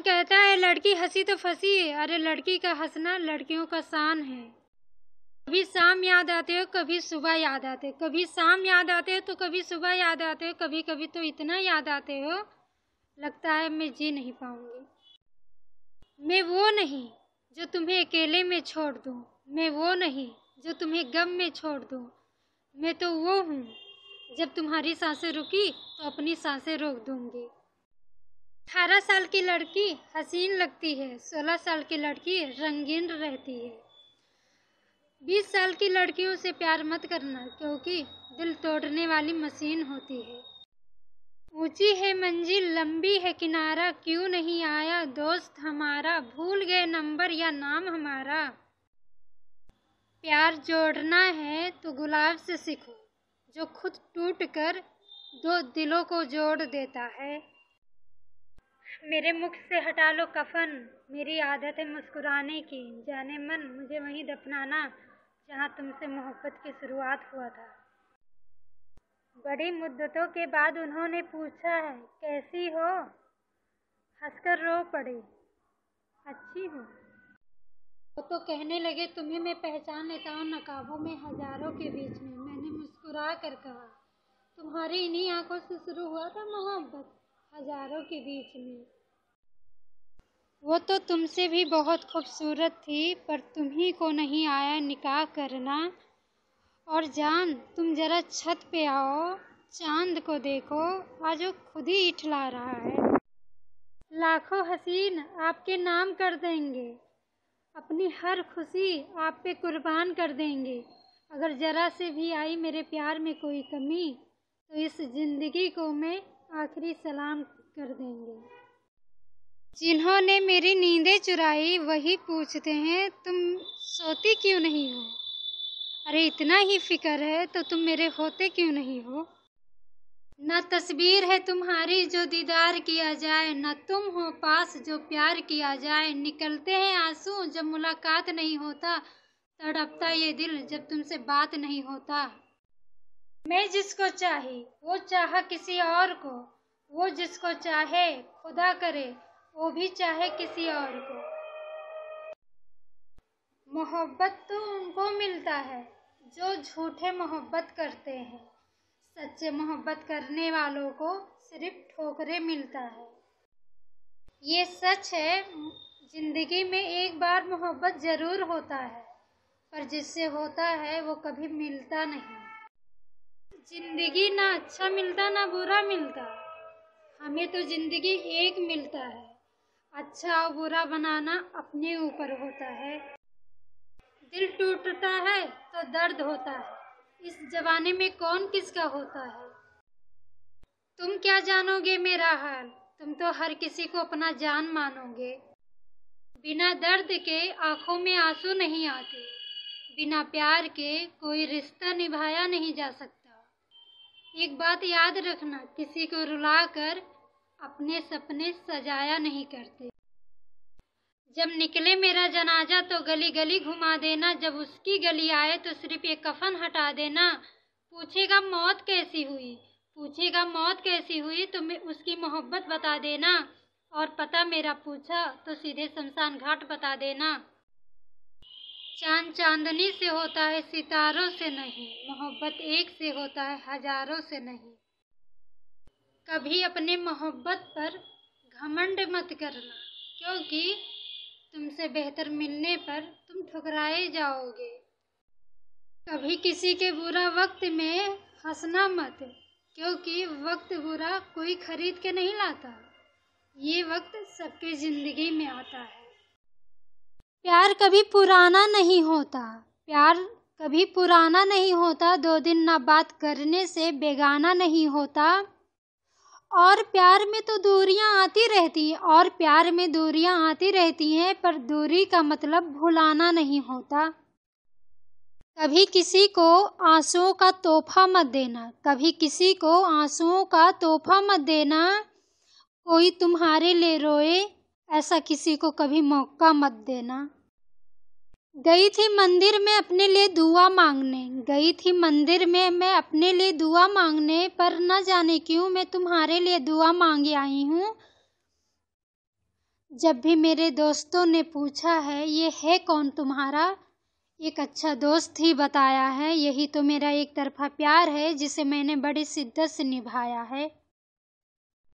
कौन कहता है लड़की हंसी तो फंसी है अरे लड़की का हंसना लड़कियों का शान है कभी शाम याद आते हो कभी सुबह याद आते हो कभी शाम याद आते हो तो कभी सुबह याद आते हो कभी कभी तो इतना याद आते हो लगता है मैं जी नहीं पाऊंगी मैं वो नहीं जो तुम्हें अकेले में छोड़ दूँ मैं वो नहीं जो तुम्हें गम में छोड़ दूँ मैं तो वो हूँ जब तुम्हारी सांसें रुकी तो अपनी सांसें रोक दूँगी अठारह साल की लड़की हसीन लगती है सोलह साल की लड़की रंगीन रहती है बीस साल की लड़कियों से प्यार मत करना क्योंकि दिल तोड़ने वाली मशीन होती है ऊंची है मंजिल लंबी है किनारा क्यों नहीं आया दोस्त हमारा भूल गए नंबर या नाम हमारा प्यार जोड़ना है तो गुलाब से सीखो जो खुद टूट कर दो दिलों को जोड़ देता है मेरे मुख से हटा लो कफन मेरी आदत है मुस्कुराने की जाने मन मुझे वहीं दफनाना जहाँ तुमसे मोहब्बत की शुरुआत हुआ था बड़ी मुद्दतों के बाद उन्होंने पूछा है कैसी हो हंसकर रो पड़े अच्छी हो वो तो कहने लगे तुम्हें मैं पहचान लेता हूँ नकाबों में हजारों के बीच में मैंने मुस्कुरा कर कहा तुम्हारी इन्हीं आंखों से शुरू हुआ था मोहब्बत हजारों के बीच में वो तो तुमसे भी बहुत खूबसूरत थी पर तुम्ही को नहीं आया निकाह करना और जान तुम जरा छत पे आओ चांद को देखो आज वो खुद ही इठला रहा है लाखों हसीन आपके नाम कर देंगे अपनी हर खुशी आप पे कुर्बान कर देंगे अगर ज़रा से भी आई मेरे प्यार में कोई कमी तो इस ज़िंदगी को मैं आखिरी सलाम कर देंगे जिन्होंने मेरी नींदें चुराई वही पूछते हैं तुम सोती क्यों नहीं हो अरे इतना ही फिक्र है तो तुम मेरे होते क्यों नहीं हो न तस्वीर है तुम्हारी जो दीदार किया जाए न तुम हो पास जो प्यार किया जाए निकलते हैं आंसू जब मुलाकात नहीं होता तड़पता ये दिल जब तुमसे बात नहीं होता मैं जिसको चाहे वो चाह किसी और को वो जिसको चाहे खुदा करे वो भी चाहे किसी और को मोहब्बत तो उनको मिलता है जो झूठे मोहब्बत करते हैं सच्चे मोहब्बत करने वालों को सिर्फ ठोकरे मिलता है ये सच है जिंदगी में एक बार मोहब्बत ज़रूर होता है पर जिससे होता है वो कभी मिलता नहीं जिंदगी ना अच्छा मिलता ना बुरा मिलता हमें तो जिंदगी एक मिलता है अच्छा और बुरा बनाना अपने ऊपर होता है दिल टूटता है तो दर्द होता है इस जमाने में कौन किसका होता है तुम क्या जानोगे मेरा हाल तुम तो हर किसी को अपना जान मानोगे बिना दर्द के आंखों में आंसू नहीं आते बिना प्यार के कोई रिश्ता निभाया नहीं जा सकता एक बात याद रखना किसी को रुलाकर अपने सपने सजाया नहीं करते जब निकले मेरा जनाजा तो गली गली घुमा देना जब उसकी गली आए तो सिर्फ ये कफन हटा देना पूछेगा मौत कैसी हुई पूछेगा मौत कैसी हुई तो मैं उसकी मोहब्बत बता देना और पता मेरा पूछा तो सीधे शमशान घाट बता देना चांद चांदनी से होता है सितारों से नहीं मोहब्बत एक से होता है हजारों से नहीं कभी अपने मोहब्बत पर घमंड मत करना क्योंकि तुमसे बेहतर मिलने पर तुम ठुकराए जाओगे कभी किसी के बुरा वक्त में हंसना मत क्योंकि वक्त बुरा कोई खरीद के नहीं लाता ये वक्त सबके ज़िंदगी में आता है प्यार कभी पुराना नहीं होता प्यार कभी पुराना नहीं होता दो दिन ना बात करने से बेगाना नहीं होता और प्यार में तो दूरियां आती रहती हैं और प्यार में दूरियां आती रहती हैं पर दूरी का मतलब भुलाना नहीं होता कभी किसी को आंसुओं का तोहफा मत देना कभी किसी को आंसुओं का तोहफा मत देना कोई तुम्हारे लिए रोए ऐसा किसी को कभी मौका मत देना गई थी मंदिर में अपने लिए दुआ मांगने गई थी मंदिर में मैं अपने लिए दुआ मांगने पर न जाने क्यों मैं तुम्हारे लिए दुआ मांगे आई हूँ जब भी मेरे दोस्तों ने पूछा है ये है कौन तुम्हारा एक अच्छा दोस्त ही बताया है यही तो मेरा एक तरफा प्यार है जिसे मैंने बड़ी शिद्दत से निभाया है